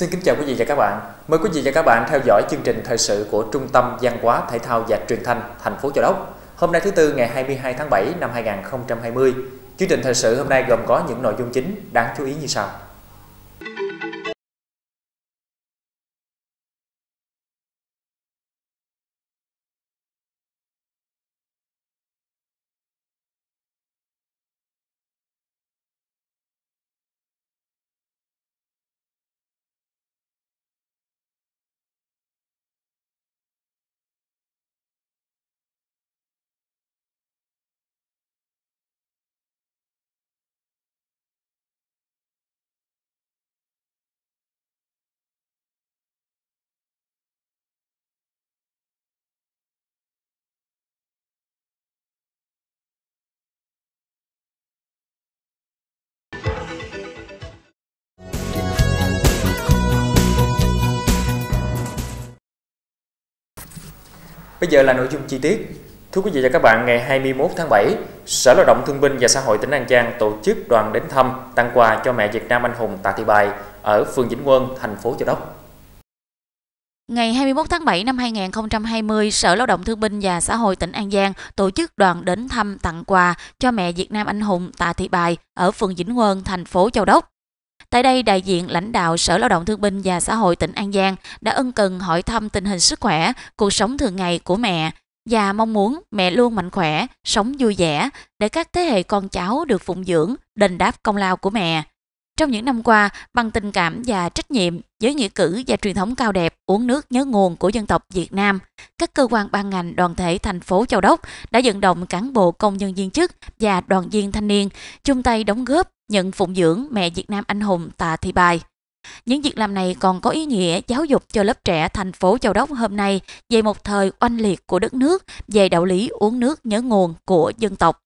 Xin kính chào quý vị và các bạn. Mời quý vị và các bạn theo dõi chương trình thời sự của Trung tâm Văn hóa Thể thao và Truyền thanh thành phố Châu Đốc. Hôm nay thứ tư ngày 22 tháng 7 năm 2020. Chương trình thời sự hôm nay gồm có những nội dung chính đáng chú ý như sau. Bây giờ là nội dung chi tiết. Thưa quý vị và các bạn, ngày 21 tháng 7, Sở Lao động Thương binh và Xã hội tỉnh An Giang tổ chức đoàn đến thăm tặng quà cho mẹ Việt Nam anh hùng Tạ Thị Bài ở phường Vĩnh Quân, thành phố Châu Đốc. Ngày 21 tháng 7 năm 2020, Sở Lao động Thương binh và Xã hội tỉnh An Giang tổ chức đoàn đến thăm tặng quà cho mẹ Việt Nam anh hùng Tạ Thị Bài ở phường Vĩnh Quân, thành phố Châu Đốc. Tại đây, đại diện lãnh đạo Sở Lao động Thương binh và Xã hội tỉnh An Giang đã ân cần hỏi thăm tình hình sức khỏe, cuộc sống thường ngày của mẹ và mong muốn mẹ luôn mạnh khỏe, sống vui vẻ để các thế hệ con cháu được phụng dưỡng, đền đáp công lao của mẹ. Trong những năm qua, bằng tình cảm và trách nhiệm với nghĩa cử và truyền thống cao đẹp uống nước nhớ nguồn của dân tộc Việt Nam, các cơ quan ban ngành đoàn thể thành phố Châu Đốc đã vận động cán bộ công nhân viên chức và đoàn viên thanh niên chung tay đóng góp nhận phụng dưỡng mẹ Việt Nam anh hùng Tạ Thị Bài. Những việc làm này còn có ý nghĩa giáo dục cho lớp trẻ thành phố Châu Đốc hôm nay về một thời oanh liệt của đất nước, về đạo lý uống nước nhớ nguồn của dân tộc.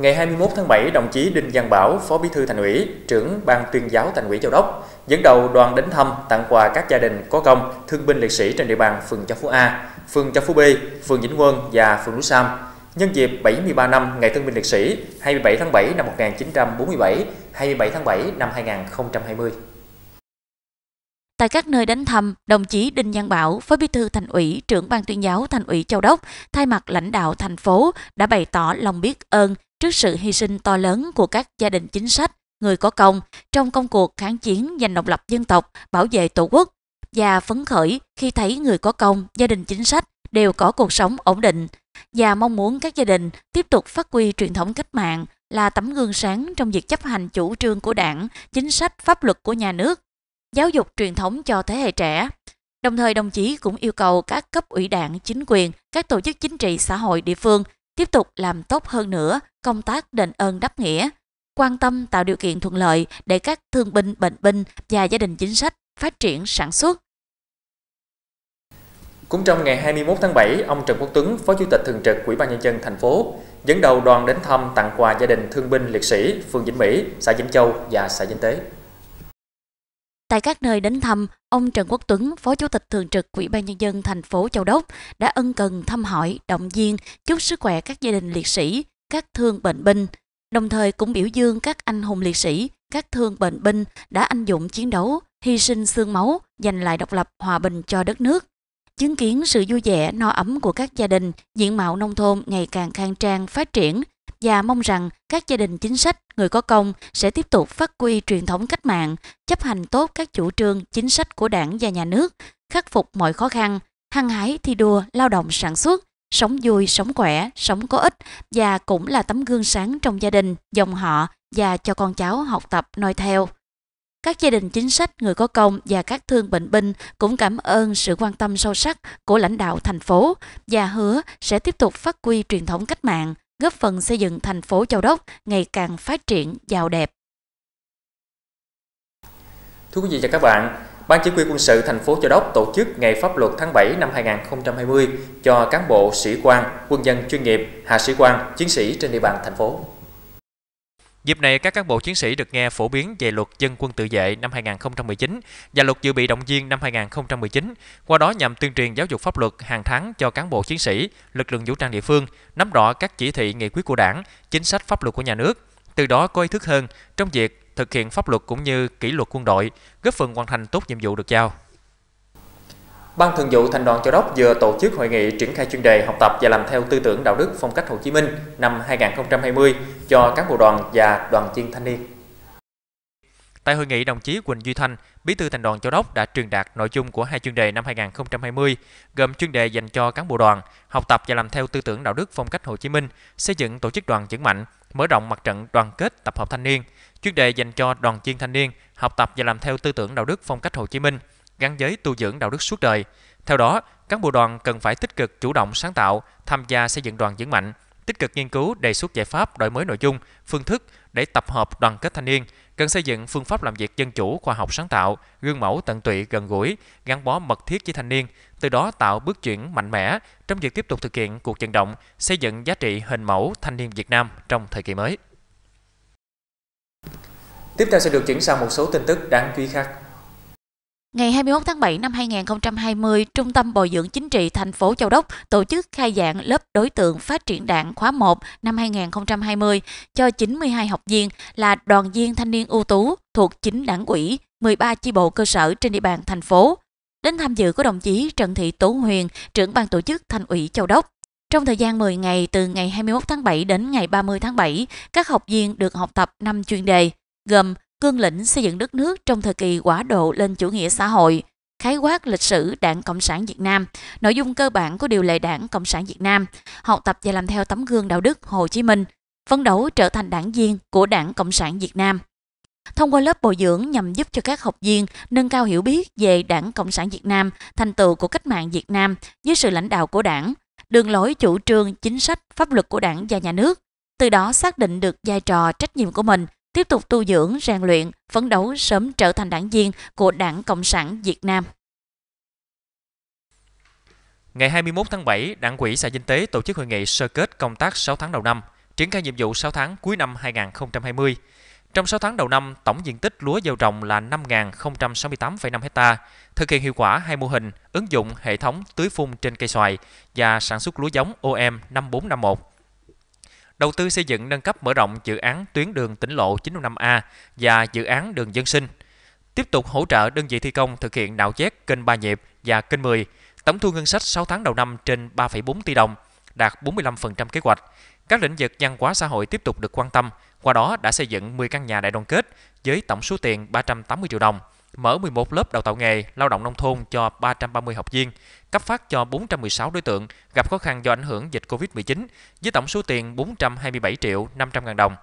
Ngày 21 tháng 7, đồng chí Đinh Văn Bảo, Phó Bí thư Thành ủy, trưởng Ban tuyên giáo Thành ủy Châu Đốc, dẫn đầu đoàn đến thăm tặng quà các gia đình có công, thương binh liệt sĩ trên địa bàn phường Châu Phú A, phường Châu Phú B, phường Vĩnh Quân và phường Núi Sam. Nhân dịp 73 năm Ngày Thương binh Liệt sĩ 27 tháng 7 năm 1947, 27 tháng 7 năm 2020. Tại các nơi đánh thăm, đồng chí Đinh Văn Bảo, Phó Bí thư Thành ủy, trưởng ban tuyên giáo Thành ủy Châu Đốc, thay mặt lãnh đạo thành phố đã bày tỏ lòng biết ơn, trước sự hy sinh to lớn của các gia đình chính sách, người có công trong công cuộc kháng chiến giành độc lập dân tộc, bảo vệ tổ quốc và phấn khởi khi thấy người có công, gia đình chính sách đều có cuộc sống ổn định và mong muốn các gia đình tiếp tục phát huy truyền thống cách mạng là tấm gương sáng trong việc chấp hành chủ trương của đảng, chính sách pháp luật của nhà nước, giáo dục truyền thống cho thế hệ trẻ. Đồng thời đồng chí cũng yêu cầu các cấp ủy đảng, chính quyền, các tổ chức chính trị xã hội địa phương tiếp tục làm tốt hơn nữa công tác đền ơn đáp nghĩa, quan tâm tạo điều kiện thuận lợi để các thương binh, bệnh binh và gia đình chính sách phát triển sản xuất. Cũng trong ngày 21 tháng 7, ông Trần Quốc Tuấn, Phó Chủ tịch Thường trực Ủy ban Nhân dân thành phố, dẫn đầu đoàn đến thăm tặng quà gia đình thương binh liệt sĩ phường Vĩnh Mỹ, xã Vĩnh Châu và xã Vĩnh Tế. Tại các nơi đến thăm, ông Trần Quốc Tuấn, Phó Chủ tịch Thường trực Ủy ban Nhân dân thành phố Châu Đốc đã ân cần thăm hỏi, động viên, chúc sức khỏe các gia đình liệt sĩ, các thương bệnh binh, đồng thời cũng biểu dương các anh hùng liệt sĩ, các thương bệnh binh đã anh dũng chiến đấu, hy sinh xương máu, giành lại độc lập hòa bình cho đất nước. Chứng kiến sự vui vẻ, no ấm của các gia đình, diện mạo nông thôn ngày càng khang trang, phát triển và mong rằng các gia đình chính sách, người có công sẽ tiếp tục phát huy truyền thống cách mạng, chấp hành tốt các chủ trương, chính sách của đảng và nhà nước, khắc phục mọi khó khăn, hăng hái thi đua, lao động sản xuất, sống vui, sống khỏe, sống có ích và cũng là tấm gương sáng trong gia đình, dòng họ và cho con cháu học tập noi theo. Các gia đình chính sách, người có công và các thương bệnh binh cũng cảm ơn sự quan tâm sâu sắc của lãnh đạo thành phố và hứa sẽ tiếp tục phát huy truyền thống cách mạng, góp phần xây dựng thành phố Châu Đốc ngày càng phát triển giàu đẹp. Thưa quý vị và các bạn, Ban chỉ huy quân sự thành phố Châu Đốc tổ chức Ngày pháp luật tháng 7 năm 2020 cho cán bộ sĩ quan, quân dân chuyên nghiệp, hạ sĩ quan, chiến sĩ trên địa bàn thành phố. Dịp này, các cán bộ chiến sĩ được nghe phổ biến về luật dân quân tự vệ năm 2019 và luật dự bị động viên năm 2019, qua đó nhằm tuyên truyền giáo dục pháp luật hàng tháng cho cán bộ chiến sĩ, lực lượng vũ trang địa phương, nắm rõ các chỉ thị nghị quyết của đảng, chính sách pháp luật của nhà nước, từ đó có ý thức hơn trong việc thực hiện pháp luật cũng như kỷ luật quân đội, góp phần hoàn thành tốt nhiệm vụ được giao. Ban Thường vụ Thành đoàn Châu Đốc vừa tổ chức hội nghị triển khai chuyên đề học tập và làm theo tư tưởng đạo đức phong cách Hồ Chí Minh năm 2020 cho cán bộ đoàn và đoàn viên thanh niên. Tại hội nghị, đồng chí Quỳnh Duy Thanh, Bí thư Thành đoàn Châu Đốc đã truyền đạt nội dung của hai chuyên đề năm 2020, gồm chuyên đề dành cho cán bộ đoàn, học tập và làm theo tư tưởng đạo đức phong cách Hồ Chí Minh, xây dựng tổ chức đoàn vững mạnh, mở rộng mặt trận đoàn kết tập hợp thanh niên, chuyên đề dành cho đoàn viên thanh niên học tập và làm theo tư tưởng đạo đức phong cách Hồ Chí Minh, gắn giới tu dưỡng đạo đức suốt đời. Theo đó, cán bộ đoàn cần phải tích cực chủ động sáng tạo, tham gia xây dựng đoàn vững mạnh, tích cực nghiên cứu đề xuất giải pháp đổi mới nội dung, phương thức để tập hợp đoàn kết thanh niên, cần xây dựng phương pháp làm việc dân chủ, khoa học sáng tạo, gương mẫu tận tụy gần gũi, gắn bó mật thiết với thanh niên, từ đó tạo bước chuyển mạnh mẽ trong việc tiếp tục thực hiện cuộc vận động xây dựng giá trị hình mẫu thanh niên Việt Nam trong thời kỳ mới. Tiếp theo sẽ được chuyển sang một số tin tức đáng chú ý khác. Ngày 21 tháng 7 năm 2020, Trung tâm Bồi dưỡng Chính trị thành phố Châu Đốc tổ chức khai giảng lớp đối tượng phát triển đảng khóa 1 năm 2020 cho 92 học viên là đoàn viên thanh niên ưu tú thuộc chính đảng quỹ, 13 chi bộ cơ sở trên địa bàn thành phố. Đến tham dự có đồng chí Trần Thị Tố Huyền, trưởng ban tổ chức thành ủy Châu Đốc. Trong thời gian 10 ngày từ ngày 21 tháng 7 đến ngày 30 tháng 7, các học viên được học tập 5 chuyên đề gồm cương lĩnh xây dựng đất nước trong thời kỳ quả độ lên chủ nghĩa xã hội, khái quát lịch sử Đảng Cộng sản Việt Nam, nội dung cơ bản của điều lệ Đảng Cộng sản Việt Nam, học tập và làm theo tấm gương đạo đức Hồ Chí Minh, phấn đấu trở thành đảng viên của Đảng Cộng sản Việt Nam. Thông qua lớp bồi dưỡng nhằm giúp cho các học viên nâng cao hiểu biết về Đảng Cộng sản Việt Nam, thành tựu của cách mạng Việt Nam dưới sự lãnh đạo của Đảng, đường lối chủ trương, chính sách, pháp luật của Đảng và nhà nước, từ đó xác định được vai trò trách nhiệm của mình tiếp tục tu dưỡng, rèn luyện, phấn đấu sớm trở thành đảng viên của Đảng Cộng sản Việt Nam. Ngày 21 tháng 7, Đảng ủy xã Dinh tế tổ chức hội nghị sơ kết công tác 6 tháng đầu năm, triển khai nhiệm vụ 6 tháng cuối năm 2020. Trong 6 tháng đầu năm, tổng diện tích lúa gieo trồng là 5.068,5 ha, thực hiện hiệu quả hai mô hình ứng dụng hệ thống tưới phun trên cây xoài và sản xuất lúa giống OM 5451 đầu tư xây dựng nâng cấp mở rộng dự án tuyến đường tỉnh lộ 95 a và dự án đường dân sinh. Tiếp tục hỗ trợ đơn vị thi công thực hiện nạo vét kênh Ba Nhịp và kênh 10. Tổng thu ngân sách 6 tháng đầu năm trên 3,4 tỷ đồng, đạt 45% kế hoạch. Các lĩnh vực văn hóa xã hội tiếp tục được quan tâm, qua đó đã xây dựng 10 căn nhà đại đoàn kết với tổng số tiền 380 triệu đồng mở 11 lớp đào tạo nghề, lao động nông thôn cho 330 học viên, cấp phát cho 416 đối tượng gặp khó khăn do ảnh hưởng dịch Covid-19 với tổng số tiền 427 triệu 500 ngàn đồng.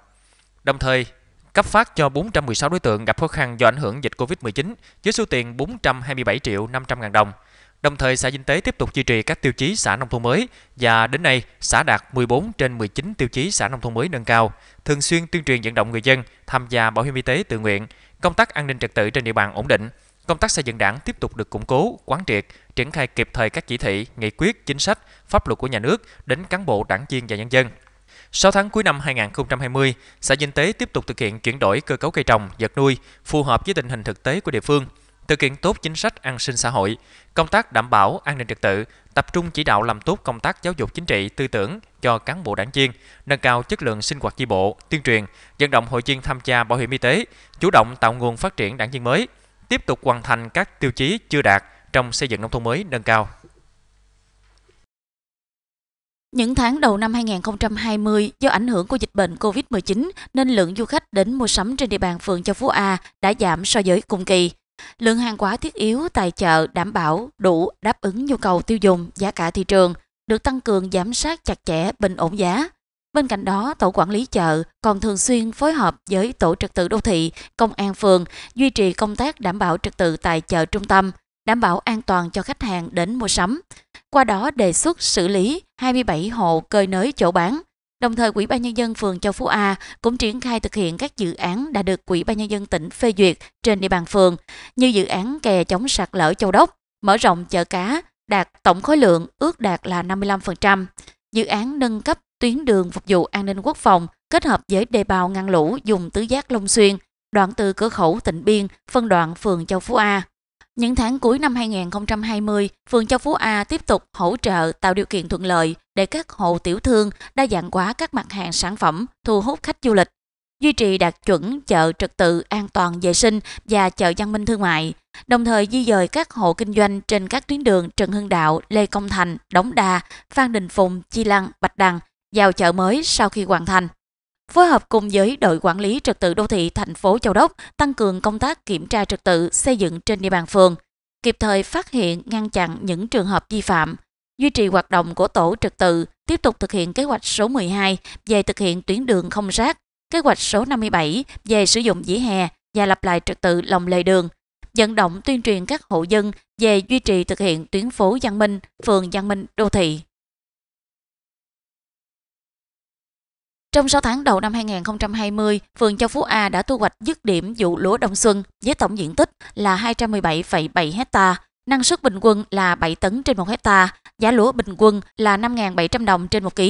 Đồng thời, cấp phát cho 416 đối tượng gặp khó khăn do ảnh hưởng dịch Covid-19 với số tiền 427 triệu 500 ngàn đồng. Đồng thời, xã Vinh Tế tiếp tục duy trì các tiêu chí xã nông thôn mới và đến nay, xã đạt 14 trên 19 tiêu chí xã nông thôn mới nâng cao, thường xuyên tuyên truyền vận động người dân tham gia bảo hiểm y tế tự nguyện, công tác an ninh trật tự trên địa bàn ổn định, công tác xây dựng đảng tiếp tục được củng cố, quán triệt, triển khai kịp thời các chỉ thị, nghị quyết, chính sách, pháp luật của nhà nước đến cán bộ, đảng viên và nhân dân. 6 tháng cuối năm 2020, xã Dinh Tế tiếp tục thực hiện chuyển đổi cơ cấu cây trồng, vật nuôi phù hợp với tình hình thực tế của địa phương, thực hiện tốt chính sách an sinh xã hội, công tác đảm bảo an ninh trật tự, tập trung chỉ đạo làm tốt công tác giáo dục chính trị tư tưởng cho cán bộ đảng viên, nâng cao chất lượng sinh hoạt chi bộ, tuyên truyền, vận động hội viên tham gia bảo hiểm y tế, chủ động tạo nguồn phát triển đảng viên mới, tiếp tục hoàn thành các tiêu chí chưa đạt trong xây dựng nông thôn mới nâng cao. Những tháng đầu năm 2020, do ảnh hưởng của dịch bệnh COVID-19 nên lượng du khách đến mua sắm trên địa bàn phường Châu Phú A đã giảm so với cùng kỳ. Lượng hàng hóa thiết yếu tại chợ đảm bảo đủ đáp ứng nhu cầu tiêu dùng, giá cả thị trường, được tăng cường giám sát chặt chẽ bình ổn giá. Bên cạnh đó, tổ quản lý chợ còn thường xuyên phối hợp với tổ trật tự đô thị, công an phường duy trì công tác đảm bảo trật tự tại chợ trung tâm, đảm bảo an toàn cho khách hàng đến mua sắm. Qua đó đề xuất xử lý 27 hộ cơi nới chỗ bán, Đồng thời, Quỹ ban nhân dân phường Châu Phú A cũng triển khai thực hiện các dự án đã được Quỹ ban nhân dân tỉnh phê duyệt trên địa bàn phường, như dự án kè chống sạt lở Châu Đốc, mở rộng chợ cá, đạt tổng khối lượng ước đạt là 55%, dự án nâng cấp tuyến đường phục vụ an ninh quốc phòng kết hợp với đề bào ngăn lũ dùng tứ giác Long Xuyên, đoạn từ cửa khẩu tỉnh Biên, phân đoạn phường Châu Phú A. Những tháng cuối năm 2020, phường Châu Phú A tiếp tục hỗ trợ tạo điều kiện thuận lợi để các hộ tiểu thương đa dạng hóa các mặt hàng sản phẩm thu hút khách du lịch, duy trì đạt chuẩn chợ trật tự an toàn vệ sinh và chợ văn minh thương mại, đồng thời di dời các hộ kinh doanh trên các tuyến đường Trần Hưng Đạo, Lê Công Thành, Đống Đa, Phan Đình Phùng, Chi Lăng, Bạch Đằng vào chợ mới sau khi hoàn thành phối hợp cùng với đội quản lý trật tự đô thị thành phố Châu Đốc tăng cường công tác kiểm tra trật tự xây dựng trên địa bàn phường, kịp thời phát hiện ngăn chặn những trường hợp vi phạm, duy trì hoạt động của tổ trật tự, tiếp tục thực hiện kế hoạch số 12 về thực hiện tuyến đường không rác, kế hoạch số 57 về sử dụng vỉa hè và lập lại trật tự lòng lề đường, vận động tuyên truyền các hộ dân về duy trì thực hiện tuyến phố văn minh, phường văn minh đô thị. Trong 6 tháng đầu năm 2020, phường Châu Phú A đã thu hoạch dứt điểm vụ lúa đông xuân với tổng diện tích là 217,7 ha, năng suất bình quân là 7 tấn trên 1 ha, giá lúa bình quân là 5.700 đồng trên 1 kg.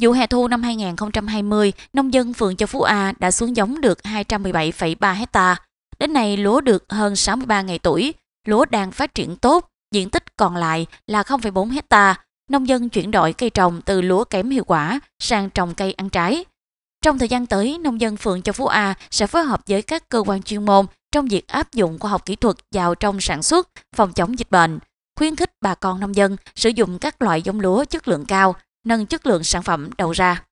Vụ hè thu năm 2020, nông dân phường Châu Phú A đã xuống giống được 217,3 ha. Đến nay lúa được hơn 63 ngày tuổi, lúa đang phát triển tốt, diện tích còn lại là 0,4 ha nông dân chuyển đổi cây trồng từ lúa kém hiệu quả sang trồng cây ăn trái. Trong thời gian tới, nông dân phường Châu Phú A sẽ phối hợp với các cơ quan chuyên môn trong việc áp dụng khoa học kỹ thuật vào trong sản xuất, phòng chống dịch bệnh, khuyến khích bà con nông dân sử dụng các loại giống lúa chất lượng cao, nâng chất lượng sản phẩm đầu ra.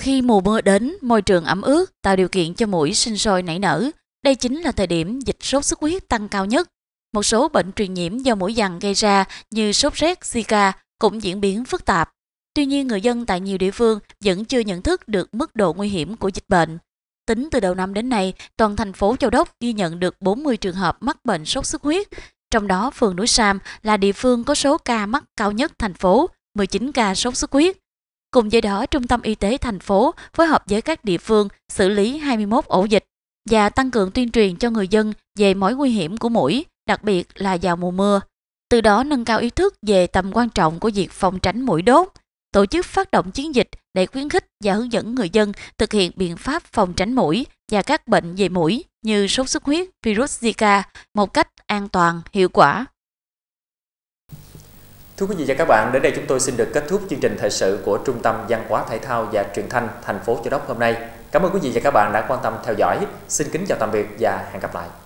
Khi mùa mưa đến, môi trường ẩm ướt tạo điều kiện cho mũi sinh sôi nảy nở. Đây chính là thời điểm dịch sốt xuất huyết tăng cao nhất một số bệnh truyền nhiễm do mũi dằn gây ra như sốt rét, Zika cũng diễn biến phức tạp. Tuy nhiên, người dân tại nhiều địa phương vẫn chưa nhận thức được mức độ nguy hiểm của dịch bệnh. Tính từ đầu năm đến nay, toàn thành phố Châu Đốc ghi nhận được 40 trường hợp mắc bệnh sốt xuất huyết, trong đó phường Núi Sam là địa phương có số ca mắc cao nhất thành phố, 19 ca sốt xuất huyết. Cùng với đó, Trung tâm Y tế thành phố phối hợp với các địa phương xử lý 21 ổ dịch và tăng cường tuyên truyền cho người dân về mối nguy hiểm của mũi, đặc biệt là vào mùa mưa, từ đó nâng cao ý thức về tầm quan trọng của việc phòng tránh mũi đốt, tổ chức phát động chiến dịch để khuyến khích và hướng dẫn người dân thực hiện biện pháp phòng tránh mũi và các bệnh về mũi như sốt xuất huyết, virus Zika một cách an toàn, hiệu quả. Thưa quý vị và các bạn, đến đây chúng tôi xin được kết thúc chương trình thời sự của Trung tâm Văn hóa Thể thao và Truyền thanh thành phố Châu Đốc hôm nay. Cảm ơn quý vị và các bạn đã quan tâm theo dõi. Xin kính chào tạm biệt và hẹn gặp lại.